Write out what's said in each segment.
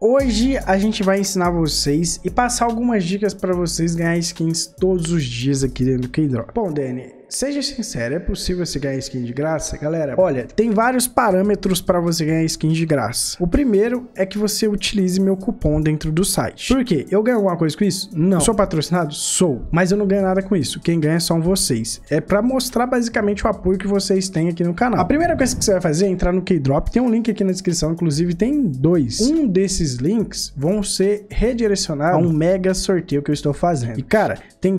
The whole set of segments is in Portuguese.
Hoje a gente vai ensinar vocês e passar algumas dicas para vocês ganhar skins todos os dias aqui dentro do K-Drop. Bom, Dani, Seja sincero, é possível você ganhar skin de graça? Galera, olha, tem vários parâmetros para você ganhar skin de graça. O primeiro é que você utilize meu cupom dentro do site. Por quê? Eu ganho alguma coisa com isso? Não. Sou patrocinado? Sou. Mas eu não ganho nada com isso. Quem ganha são vocês. É para mostrar basicamente o apoio que vocês têm aqui no canal. A primeira coisa que você vai fazer é entrar no Keydrop. Tem um link aqui na descrição, inclusive tem dois. Um desses links vão ser redirecionados a um mega sorteio que eu estou fazendo. E cara, tem,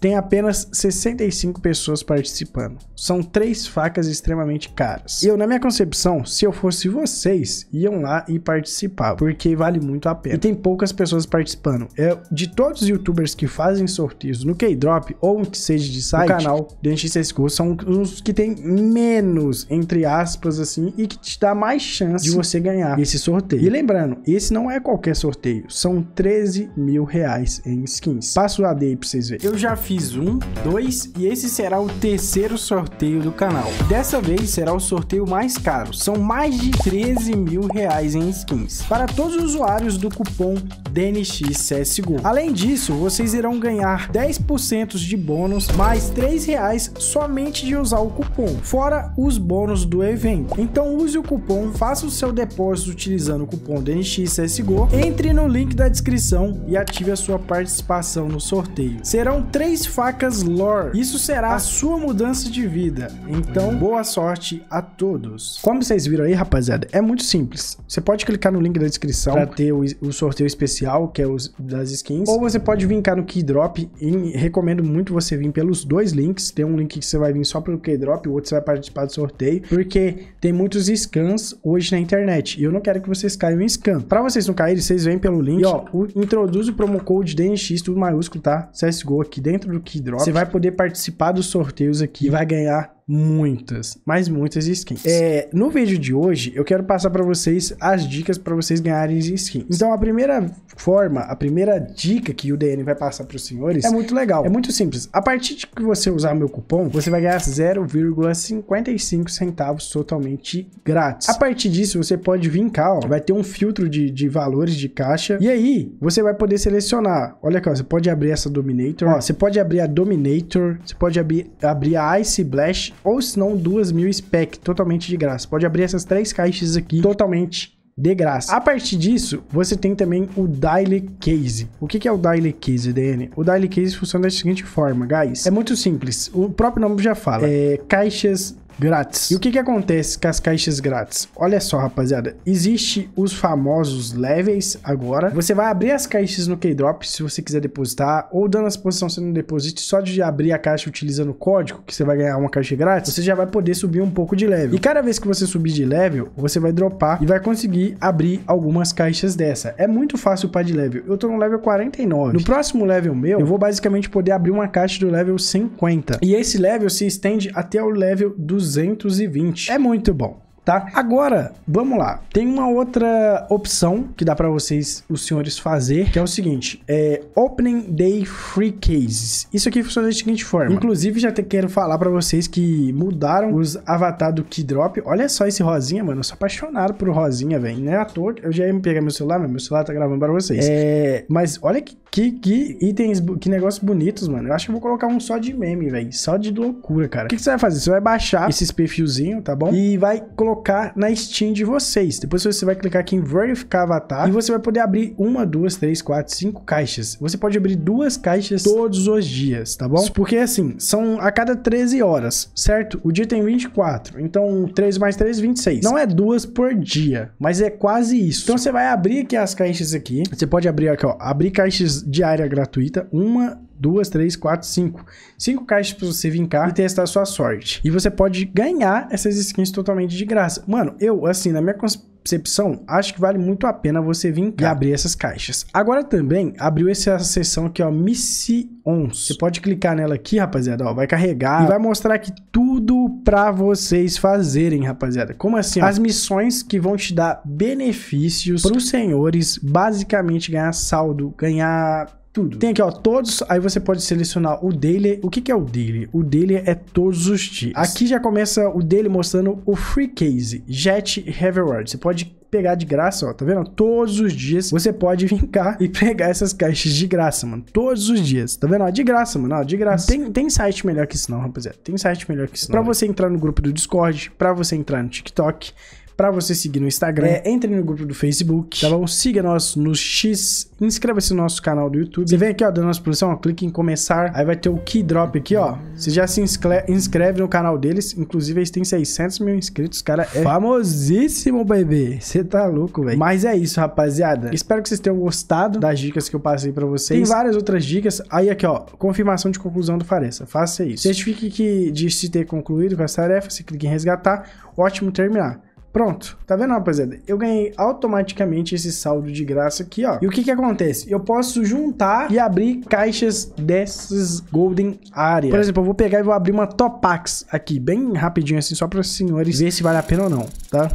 tem apenas 65 pessoas participando. São três facas extremamente caras. Eu, na minha concepção, se eu fosse vocês, iam lá e participar porque vale muito a pena. E tem poucas pessoas participando. É de todos os youtubers que fazem sorteios no K-Drop ou que seja de site, o canal Dentista School são os que tem menos, entre aspas, assim, e que te dá mais chance de você ganhar esse sorteio. E lembrando, esse não é qualquer sorteio, são 13 mil reais em skins. Passo o AD aí pra vocês verem. Eu já fiz um, dois, e esses será o terceiro sorteio do canal. Dessa vez será o sorteio mais caro, são mais de 13 mil reais em skins, para todos os usuários do cupom DNXCSGO. Além disso, vocês irão ganhar 10% de bônus, mais 3 reais somente de usar o cupom, fora os bônus do evento. Então use o cupom, faça o seu depósito utilizando o cupom DNXCSGO, entre no link da descrição e ative a sua participação no sorteio. Serão três facas lore, isso será para a sua mudança de vida. Então, boa sorte a todos. Como vocês viram aí, rapaziada, é muito simples. Você pode clicar no link da descrição para ter o, o, sorteio especial, que é os das skins, ou você pode vir cá no Keydrop e recomendo muito você vir pelos dois links. Tem um link que você vai vir só pelo Keydrop, o outro você vai participar do sorteio, porque tem muitos scans hoje na internet e eu não quero que vocês caiam em scan. Para vocês não caírem, vocês vêm pelo link, e, ó, o, introduz o promo code DNX tudo maiúsculo, tá? CSGO aqui dentro do Keydrop. Você vai poder participar sorteios aqui vai ganhar muitas, mas muitas skins. É, no vídeo de hoje eu quero passar para vocês as dicas para vocês ganharem skins. Então a primeira forma, a primeira dica que o DN vai passar para os senhores é muito legal, é muito simples. A partir de que você usar meu cupom, você vai ganhar 0,55 centavos totalmente grátis. A partir disso você pode vir cá, ó, vai ter um filtro de, de valores de caixa e aí você vai poder selecionar. Olha aqui, ó, você pode abrir essa Dominator, ó, você pode abrir a Dominator, você pode abrir, abrir a Ice Blast ou se não, duas mil spec, totalmente de graça. Pode abrir essas três caixas aqui totalmente de graça. A partir disso, você tem também o Daily Case. O que é o Daily Case, DN? O Daily Case funciona da seguinte forma, guys. É muito simples. O próprio nome já fala. É, caixas grátis. E o que, que acontece com as caixas grátis? Olha só, rapaziada, existe os famosos levels agora. Você vai abrir as caixas no Keydrop se você quiser depositar, ou dando a posições sendo um deposite, só de abrir a caixa utilizando o código, que você vai ganhar uma caixa grátis, você já vai poder subir um pouco de level. E cada vez que você subir de level, você vai dropar e vai conseguir abrir algumas caixas dessa. É muito fácil para de level. Eu tô no level 49. No próximo level meu, eu vou basicamente poder abrir uma caixa do level 50. E esse level se estende até o level dos 220. É muito bom tá? Agora, vamos lá. Tem uma outra opção que dá para vocês, os senhores, fazer, que é o seguinte: é Opening Day Free Cases. Isso aqui funciona da seguinte forma. Inclusive, já te, quero falar para vocês que mudaram os avatar do Keydrop. Olha só esse rosinha, mano. Eu sou apaixonado por rosinha, velho. Não é à toa. Eu já ia me pegar meu celular, mas meu celular tá gravando para vocês. É, mas olha que, que, que itens, que negócios bonitos, mano. Eu acho que eu vou colocar um só de meme, velho. Só de loucura, cara. O que, que você vai fazer? Você vai baixar esses perfilzinhos, tá bom? E vai colocar colocar na Steam de vocês. Depois você vai clicar aqui em verificar avatar e você vai poder abrir uma, duas, três, quatro, cinco caixas. Você pode abrir duas caixas todos os dias, tá bom? Porque assim, são a cada 13 horas, certo? O dia tem 24, então 3 mais 3, 26. Não é duas por dia, mas é quase isso. Então você vai abrir aqui as caixas aqui. Você pode abrir aqui, ó, abrir caixas diária gratuita, uma duas, três, quatro, cinco. Cinco caixas para você vincar e testar a sua sorte. E você pode ganhar essas skins totalmente de graça. Mano, eu, assim, na minha concepção, acho que vale muito a pena você vincar e abrir essas caixas. Agora também abriu essa seção aqui, ó, Missy Você pode clicar nela aqui, rapaziada, ó, vai carregar e vai mostrar aqui tudo para vocês fazerem, rapaziada. Como assim? Ó, as missões que vão te dar benefícios para os senhores, basicamente ganhar saldo, ganhar tudo. Tem aqui, ó, todos. Aí você pode selecionar o daily. O que, que é o daily? O daily é todos os dias. Aqui já começa o daily mostrando o free case, jet reward. Você pode pegar de graça, ó, tá vendo? Todos os dias você pode vir cá e pegar essas caixas de graça, mano. Todos os dias, tá vendo? Ó, de graça, mano, ó, de graça. Tem, tem site melhor que isso não, rapaziada. Tem site melhor que isso não. Pra né? você entrar no grupo do Discord, pra você entrar no TikTok, para você seguir no Instagram. É, entre no grupo do Facebook, tá bom? Siga nós no X, inscreva-se no nosso canal do YouTube. Você vem aqui, ó, da nossa posição, clica clique em começar, aí vai ter o Key Drop aqui, ó. Você já se inscreve no canal deles, inclusive eles têm 600 mil inscritos, cara é famosíssimo, bebê. Você tá louco, velho. Mas é isso, rapaziada. Espero que vocês tenham gostado das dicas que eu passei para vocês. Tem várias outras dicas. Aí aqui, ó, confirmação de conclusão do Fareça. Faça isso. Certifique que de se ter concluído com essa tarefa, você clica em resgatar. Ótimo terminar. Pronto. Tá vendo, rapaziada? Eu ganhei automaticamente esse saldo de graça aqui, ó. E o que que acontece? Eu posso juntar e abrir caixas dessas Golden Area. Por exemplo, eu vou pegar e vou abrir uma Topax aqui, bem rapidinho assim, só para os senhores ver se vale a pena ou não, tá?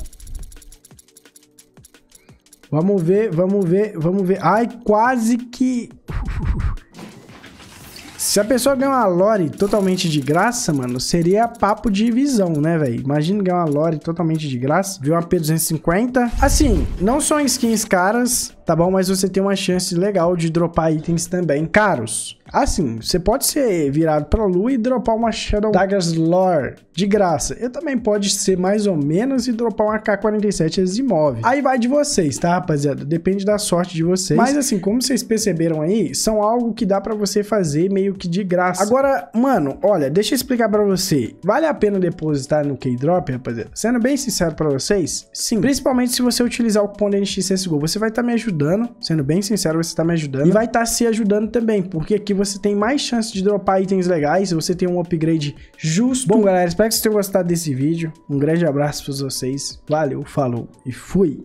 Vamos ver, vamos ver, vamos ver. Ai, quase que se a pessoa ganhar uma lore totalmente de graça, mano, seria papo de visão, né, velho? Imagina ganhar uma lore totalmente de graça, viu uma P250. Assim, não são skins caras, tá bom? Mas você tem uma chance legal de dropar itens também caros. Assim, você pode ser virado pra lua e dropar uma Shadow Daggers Lore de graça. Eu também pode ser mais ou menos e dropar uma K-47 Eximov. Aí vai de vocês, tá, rapaziada? Depende da sorte de vocês. Mas assim, como vocês perceberam aí, são algo que dá pra você fazer meio que de graça. Agora, mano, olha, deixa eu explicar pra você. Vale a pena depositar no K-Drop, rapaziada? Sendo bem sincero pra vocês, sim. Principalmente se você utilizar o cupom DNXCSGO. Você vai estar tá me ajudando, sendo bem sincero, você tá me ajudando. E vai estar tá se ajudando também, porque aqui você tem mais chance de dropar itens legais, você tem um upgrade justo. Bom, galera, espero que vocês tenham gostado desse vídeo. Um grande abraço para vocês. Valeu, falou e fui!